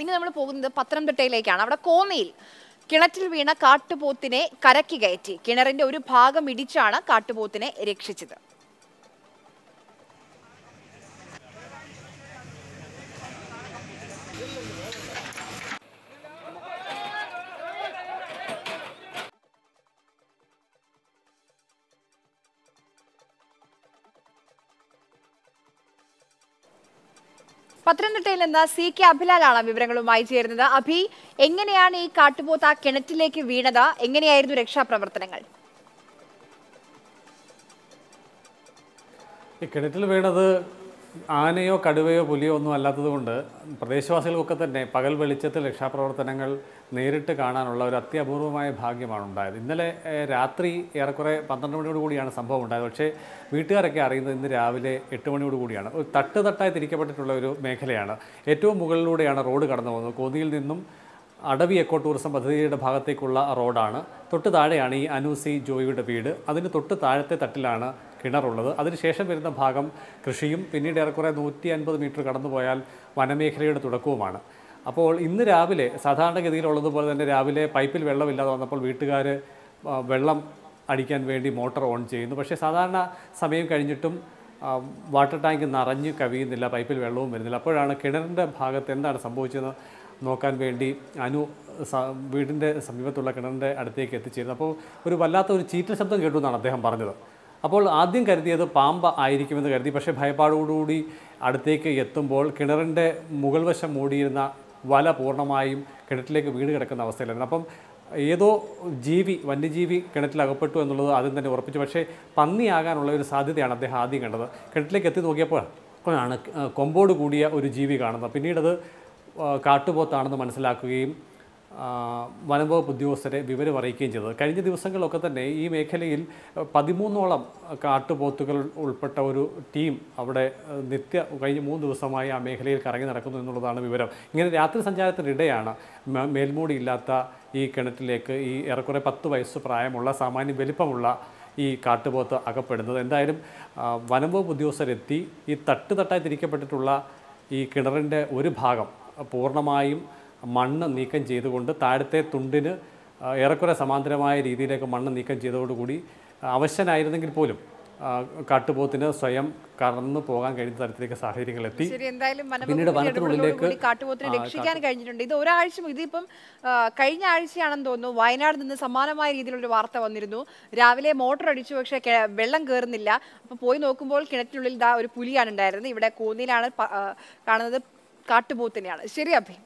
ഇനി നമ്മൾ പോകുന്നത് പത്തനംതിട്ടയിലേക്കാണ് അവിടെ കോന്നിയിൽ കിണറ്റിൽ വീണ കാട്ടുപോത്തിനെ കരക്കി കയറ്റി കിണറിന്റെ ഒരു ഭാഗം ഇടിച്ചാണ് കാട്ടുപോത്തിനെ രക്ഷിച്ചത് പത്തനംതിട്ടയിൽ നിന്ന് സി കെ അഭിലാലാണ് വിവരങ്ങളുമായി ചേരുന്നത് അഭി എങ്ങനെയാണ് ഈ കാട്ടുപോത്ത കിണറ്റിലേക്ക് വീണത് എങ്ങനെയായിരുന്നു രക്ഷാപ്രവർത്തനങ്ങൾ ഈ കിണറ്റിൽ വീണത് ആനയോ കടുവയോ പുലിയോ ഒന്നും അല്ലാത്തതുകൊണ്ട് പ്രദേശവാസികൾക്കൊക്കെ തന്നെ പകൽ വെളിച്ചത്തിൽ രക്ഷാപ്രവർത്തനങ്ങൾ നേരിട്ട് കാണാനുള്ള ഒരു അത്യപൂർവമായ ഭാഗ്യമാണ് ഉണ്ടായത് ഇന്നലെ രാത്രി ഏറെക്കുറെ പന്ത്രണ്ട് മണിയോട് കൂടിയാണ് സംഭവം ഉണ്ടായത് പക്ഷേ വീട്ടുകാരൊക്കെ അറിയുന്നത് ഇന്ന് രാവിലെ എട്ട് മണിയോട് കൂടിയാണ് ഒരു തട്ട് തട്ടായി തിരിക്കപ്പെട്ടിട്ടുള്ള ഒരു മേഖലയാണ് ഏറ്റവും മുകളിലൂടെയാണ് റോഡ് കടന്നു പോകുന്നത് കോന്നിയിൽ നിന്നും അടവി എക്കോ ടൂറിസം പദ്ധതിയുടെ ഭാഗത്തേക്കുള്ള റോഡാണ് തൊട്ട് താഴെയാണ് ഈ അനൂസി ജോയിയുടെ വീട് അതിന് തൊട്ട് താഴത്തെ തട്ടിലാണ് കിണറുള്ളത് അതിനുശേഷം വരുന്ന ഭാഗം കൃഷിയും പിന്നീട് ഏറെക്കുറെ നൂറ്റി അൻപത് മീറ്റർ കടന്നുപോയാൽ വനമേഖലയുടെ തുടക്കവുമാണ് അപ്പോൾ ഇന്ന് രാവിലെ സാധാരണഗതിയിലുള്ളതുപോലെ തന്നെ രാവിലെ പൈപ്പിൽ വെള്ളമില്ലാതെ വന്നപ്പോൾ വീട്ടുകാർ വെള്ളം അടിക്കാൻ വേണ്ടി മോട്ടർ ഓൺ ചെയ്യുന്നു പക്ഷേ സാധാരണ സമയം കഴിഞ്ഞിട്ടും വാട്ടർ ടാങ്ക് നിറഞ്ഞ് കവിയുന്നില്ല പൈപ്പിൽ വെള്ളവും വരുന്നില്ല അപ്പോഴാണ് കിണറിൻ്റെ ഭാഗത്ത് എന്താണ് സംഭവിച്ചതെന്ന് നോക്കാൻ വേണ്ടി അനു വീടിൻ്റെ സമീപത്തുള്ള കിണറിൻ്റെ അടുത്തേക്ക് എത്തിച്ചേരുന്നത് അപ്പോൾ ഒരു വല്ലാത്ത ഒരു ചീറ്റൽ ശബ്ദം കേട്ടു എന്നാണ് അദ്ദേഹം പറഞ്ഞത് അപ്പോൾ ആദ്യം കരുതിയത് പാമ്പ ആയിരിക്കുമെന്ന് കരുതി പക്ഷേ ഭയപ്പാടോടുകൂടി അടുത്തേക്ക് എത്തുമ്പോൾ കിണറിൻ്റെ മുകൾ വശം മൂടിയിരുന്ന വല പൂർണ്ണമായും കിണറ്റിലേക്ക് വീട് കിടക്കുന്ന അവസ്ഥയിലായിരുന്നു അപ്പം ഏതോ ജീവി വന്യജീവി കിണറ്റിൽ അകപ്പെട്ടു എന്നുള്ളത് ആദ്യം തന്നെ ഉറപ്പിച്ചു പക്ഷേ പന്നിയാകാനുള്ള ഒരു സാധ്യതയാണ് അദ്ദേഹം ആദ്യം കണ്ടത് കിണറ്റിലേക്ക് എത്തി നോക്കിയപ്പോൾ ആണ് കൊമ്പോട് കൂടിയ ഒരു ജീവി കാണുന്നത് പിന്നീടത് കാട്ടുപോത്താണെന്ന് മനസ്സിലാക്കുകയും വനംവകുപ്പ് ഉദ്യോഗസ്ഥരെ വിവരം അറിയിക്കുകയും ചെയ്തത് കഴിഞ്ഞ ദിവസങ്ങളിലൊക്കെ തന്നെ ഈ മേഖലയിൽ പതിമൂന്നോളം കാട്ടുപോത്തുകൾ ഉൾപ്പെട്ട ഒരു ടീം അവിടെ നിത്യ കഴിഞ്ഞ മൂന്ന് ദിവസമായി ആ മേഖലയിൽ കറങ്ങി നടക്കുന്നു എന്നുള്ളതാണ് വിവരം ഇങ്ങനെ രാത്രി സഞ്ചാരത്തിനിടെയാണ് മേൽമൂടിയില്ലാത്ത ഈ കിണറ്റിലേക്ക് ഈ ഏറെക്കുറെ പത്ത് വയസ്സ് പ്രായമുള്ള സാമാന്യം വലിപ്പമുള്ള ഈ കാട്ടുപോത്ത് അകപ്പെടുന്നത് എന്തായാലും വനംവകുപ്പ് ഉദ്യോഗസ്ഥരെത്തി ഈ തട്ടുതട്ടായി തിരിക്കപ്പെട്ടിട്ടുള്ള ഈ കിണറിൻ്റെ ഒരു ഭാഗം പൂർണ്ണമായും മണ്ണ് നീക്കം ചെയ്തുകൊണ്ട് താഴത്തെ തുണ്ടിന് ഏറെക്കുറെ സമാന്തരമായ രീതിയിലേക്ക് മണ്ണ് നീക്കം ചെയ്തതോടുകൂടി അവശനായിരുന്നെങ്കിൽ പോലും കാട്ടുപോത്തിന് സ്വയം കടന്നു പോകാൻ കഴിയുന്ന തരത്തിലേക്ക് സാഹചര്യങ്ങൾ എത്തി പിന്നീട് വനത്തിനുള്ളിലേക്ക് കാട്ടുപോത്തിനെ രക്ഷിക്കാൻ കഴിഞ്ഞിട്ടുണ്ട് ഇത് ഒരാഴ്ച ഇതിപ്പം കഴിഞ്ഞ ആഴ്ചയാണെന്ന് തോന്നുന്നു വയനാട് നിന്ന് സമാനമായ രീതിയിലുള്ള ഒരു വാർത്ത വന്നിരുന്നു രാവിലെ മോട്ടോർ അടിച്ചു പക്ഷേ വെള്ളം കയറുന്നില്ല അപ്പോൾ പോയി നോക്കുമ്പോൾ കിണറ്റിനുള്ളിൽ ഇതാ ഒരു പുലിയാണ് ഉണ്ടായിരുന്നത് ഇവിടെ കോന്നിയിലാണ് കാണുന്നത് കാട്ടുപോത്തിനെയാണ് ശരി അഭി